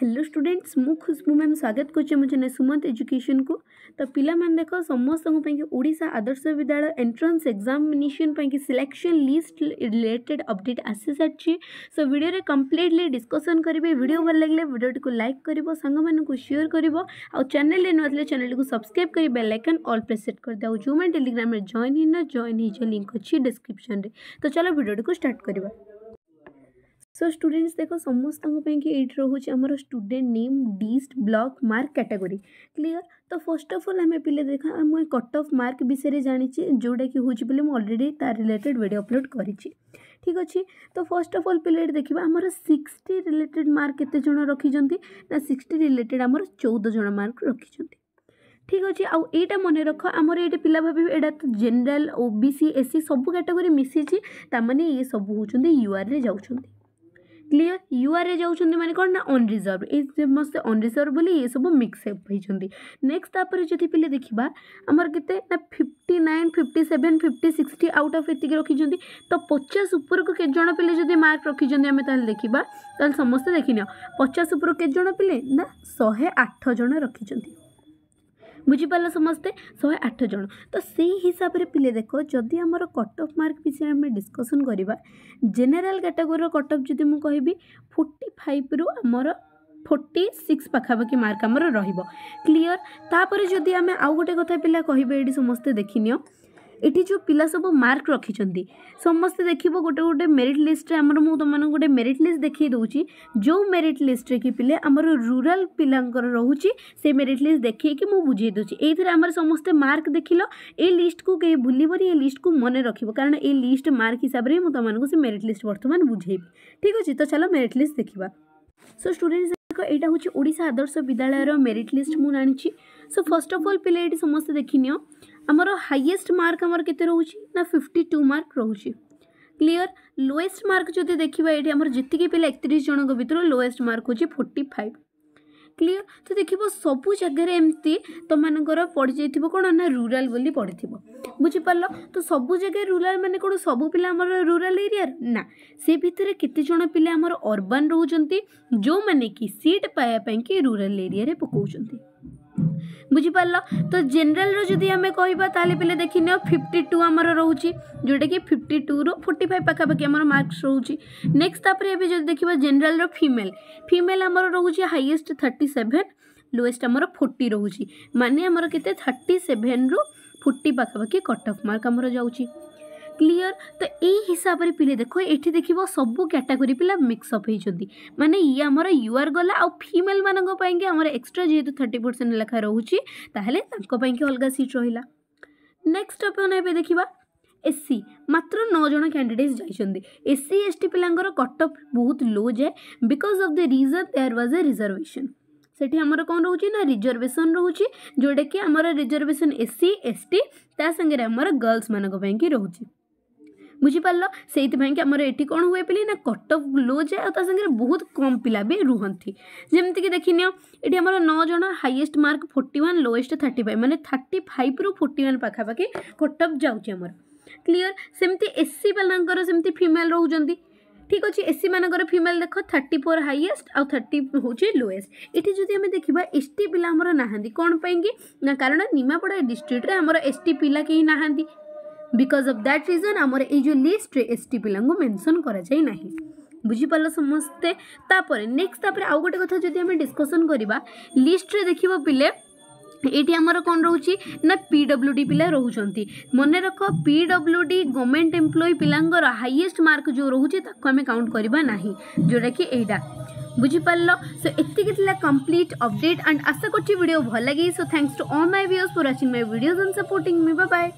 hello students मुझबू ma'am स्वागत करुचे मो सुमंत एजुकेशन को तो पिला देख समस्त ओडा आदर्श विद्यालय एंट्रान्स एक्जामेसन कि सिलेक्शन लिस्ट रिलेटेड अपडेट आसी सारी सो भिडियो कंप्लीटली डिस्कसन करेंगे भिडियो भल लगे भिडियो को लाइक कर सांग सेयर कर चेल्ले नुआ थे चैनल को सब्सक्राइब कर बेल आइकन अल् प्रेसेट कर दे जो मैंने टेलीग्राम जॉन होना जॉन हो लिंक अच्छी रे तो चलो भिडियो को स्टार्ट करवा সো স্টুডেন্টস দেখো সমস্ত এইটি রয়েছে আমার student name dist block mark category clear তো ফার্স্ট অফ অল আমি পিলে দেখা মু কট অফ মার্ক বিষয়ে জাঁচি যেটা কি হচ্ছে বলে অলরেডি তার রিলেটেড ভিডিও অপলোড করেছি ঠিক আছে তো ফার্স্ট অফ অল পিলে দেখা আমার সিক্সটি রিলেটেড মার্ক কেতে জন রক্ষিছেন না সিক্সটি রিলেটেড আমার চৌদ জন মার্ক রক্ষিছেন ঠিক আছে আউ এইটা মনে রখ আমার এটা পিলা ভাবিবে এটা তো জেনারেল ওবিসি এসসি সবু ক্যাটাগোরি মিশিছি তার মানে এ সবু হচ্ছেন ইউআর্রে যাচ্ছেন क्लीयर युआरए जाऊँच मैंने कौन ना अनरिजर्व ये समस्त अनरिजर्व बोली ये सब मिक्सअप होती नेक्स्ट तापर जो पे देखा आमर के fifty nine fifty seven fifty sixty out of ये रखिंट तो पचास उपरको के जो पे जो मार्क रखी आम देखा तो समस्त देखनी पचास उपरू के जो पे ना शहे आठ जन रखिंट ବୁଝିପାରିଲ ସମସ୍ତେ ଶହେ ଆଠ ଜଣ ତ ସେଇ ହିସାବରେ ପିଲେ ଦେଖ ଯଦି ଆମର କଟ୍ ଅଫ୍ ମାର୍କ ବିଷୟରେ ଆମେ ଡିସ୍କସନ୍ କରିବା ଜେନେରାଲ୍ କାଟାଗୋରୀର କଟ୍ ଅଫ୍ ଯଦି ମୁଁ କହିବି ଫୋର୍ଟି ଫାଇଭରୁ ଆମର ଫୋର୍ଟି ସିକ୍ସ ପାଖାପାଖି ମାର୍କ ଆମର ରହିବ କ୍ଲିଅର ତାପରେ ଯଦି ଆମେ ଆଉ ଗୋଟେ କଥା ପିଲା କହିବେ ଏଇଠି ସମସ୍ତେ ଦେଖିନିଅ এটি ଯେଉଁ ପିଲା ସବୁ ମାର୍କ ରଖିଛନ୍ତି ସମସ୍ତେ ଦେଖିବ ଗୋଟେ ଗୋଟେ ମେରିଟ୍ ଲିଷ୍ଟରେ ଆମର ମୁଁ ତୁମମାନଙ୍କୁ ଗୋଟେ ମେରିଟ୍ ଲିଷ୍ଟ ଦେଖାଇ ଦେଉଛି ଯେଉଁ ମେରିଟ୍ ଲିଷ୍ଟରେ କି ପିଲେ ଆମର ରୁରାଲ ପିଲାଙ୍କର ରହୁଛି ସେ ମେରିଟ୍ ଲିଷ୍ଟ ଦେଖାଇକି ମୁଁ ବୁଝାଇ ଦେଉଛି ଏଇଥିରେ ଆମର ସମସ୍ତେ ମାର୍କ ଦେଖିଲ ଏ ଲିଷ୍ଟକୁ କେହି ଭୁଲିବନି ଏ ଲିଷ୍ଟକୁ ମନେ ରଖିବ କାରଣ ଏ ଲିଷ୍ଟ ମାର୍କ ହିସାବରେ ମୁଁ ତୁମମାନଙ୍କୁ ସେ ମେରିଟ୍ ଲିଷ୍ଟ ବର୍ତ୍ତମାନ ବୁଝେଇବି ଠିକ୍ ଅଛି ତ ଚାଲ ମେରିଟ୍ ଲିଷ୍ଟ ଦେଖିବା ସୋ ଷ୍ଟୁଡେଣ୍ଟସ୍ ଏଇଟା ହେଉଛି ଓଡ଼ିଶା ଆଦର୍ଶ ବିଦ୍ୟାଳୟର ମେରିଟ୍ ଲିଷ୍ଟ ମୁଁ ଜାଣିଛି ସୋ ଫାର୍ଷ୍ଟ ଅଫ୍ ଅଲ୍ ପିଲା ଏଇଠି ସମସ୍ତେ ଦେଖିନିଅ ଆମର ହାଇଏଷ୍ଟ ମାର୍କ ଆମର କେତେ ରହୁଛି ନା ଫିଫ୍ଟି ଟୁ ମାର୍କ ରହୁଛି କ୍ଲିଅର ଲୋଏଷ୍ଟ ମାର୍କ ଯଦି ଦେଖିବା ଏଠି ଆମର ଯେତିକି ପିଲା ଏକତିରିଶ ଜଣଙ୍କ ଭିତରୁ ଲୋଏଷ୍ଟ ମାର୍କ ହେଉଛି ଫୋର୍ଟି ଫାଇଭ୍ କ୍ଲିଅର ତ ଦେଖିବ ସବୁ ଜାଗାରେ ଏମିତି ତମମାନଙ୍କର ପଡ଼ିଯାଇଥିବ କ'ଣ ନା ରୁରାଲ ବୋଲି ପଡ଼ିଥିବ ବୁଝିପାରିଲ ତ ସବୁ ଜାଗାରେ ରୁରାଲ ମାନେ କ'ଣ ସବୁ ପିଲା ଆମର ରୁରାଲ ଏରିଆର ନା ସେ ଭିତରେ କେତେଜଣ ପିଲା ଆମର ଅର୍ବାନ୍ ରହୁଛନ୍ତି ଯେଉଁମାନେ କି ସିଟ୍ ପାଇବା ପାଇଁକି ରୁରାଲ ଏରିଆରେ ପକାଉଛନ୍ତି ବୁଝିପାରିଲ ତ ଜେନେରାଲ୍ର ଯଦି ଆମେ କହିବା ତାହେଲେ ପିଲା ଦେଖିନିଅ ଫିଫ୍ଟି ଟୁ ଆମର ରହୁଛି ଯେଉଁଟାକି ଫିଫ୍ଟି ଟୁରୁ ଫୋର୍ଟି ଫାଇଭ୍ ପାଖାପାଖି ଆମର ମାର୍କସ୍ ରହୁଛି ନେକ୍ସଟ ତାପରେ ଏବେ ଯଦି ଦେଖିବା ଜେନେରାଲ୍ର ଫିମେଲ୍ ଫିମେଲ୍ ଆମର ରହୁଛି ହାଇଏଷ୍ଟ ଥାର୍ଟି ସେଭେନ୍ ଲୋଏଷ୍ଟ ଆମର ଫୋର୍ଟି ରହୁଛି ମାନେ ଆମର କେତେ ଥାର୍ଟି ସେଭେନ୍ରୁ ଫୋର୍ଟି ପାଖାପାଖି କଟ୍ ଅଫ୍ ମାର୍କ ଆମର ଯାଉଛି क्लीयर तो यही हिसाब से पिले देखो ये देख सब कैटेगोरी पिला मिक्सअप होती मैंने ये आम युआर गला आउ फिमेल मानी एक्सट्रा जीत थर्टी परसेंट लेखा रोचे तेल के अलग सीट रहा नेक्स्ट टपिक ने देखा एस सी मात्र नौज कैंडिडेट जाइंट एस सी एस टी पिला कट बहुत लो जाए because of the reason there was a reservation से कौन रोचे ना रिजर्वेशन रोचे जोटा कि आम reservation S C S T तांगे आम गर्ल्स मानक रोचे बुझिपार लाइक आमर ये कौन हुए पी ना कटक लो जाए और बहुत कम पिला भी रुहती जमीक देखनी नियोटी आम नौज highest mark forty one lowest thirty five मैंने थर्ट फाइव रू फोर्टी वन पाखापाखि कटक जामर क्लीयर सेमती एस सी वाला फिमेल रोज ठीक अच्छे एस सी मानक फिमेल देख थर्ट फोर हाइएस्ट आउ थर्ट हूँ लोएस्ट ये जब देखा एस टी पिला कौन पाई कारण निमापड़ा डिस्ट्रिक्ट आम एस टी पिला के नहाँ बिकज अफ दैट रिजन आमर ये लिस्ट एस टी पी मेनसन कर बुझिपाल समस्ते तापर नेक्स्ट तापर आउ गोटे कथा जब डिस्कसन करवा लिस्ट्रे देख पे ये आम कौन रोचे ना डब्ल्यू डी पिला रोचान मन रख P W D government employee पिला हाइएस्ट मार्क जो रोचे आम काउंट करवा जोटा कि यहीटा बुझिपार सो एत कम्प्लीट अपडेट एंड आशा करो भल लगे so thanks to all my viewers for watching my videos and supporting me bye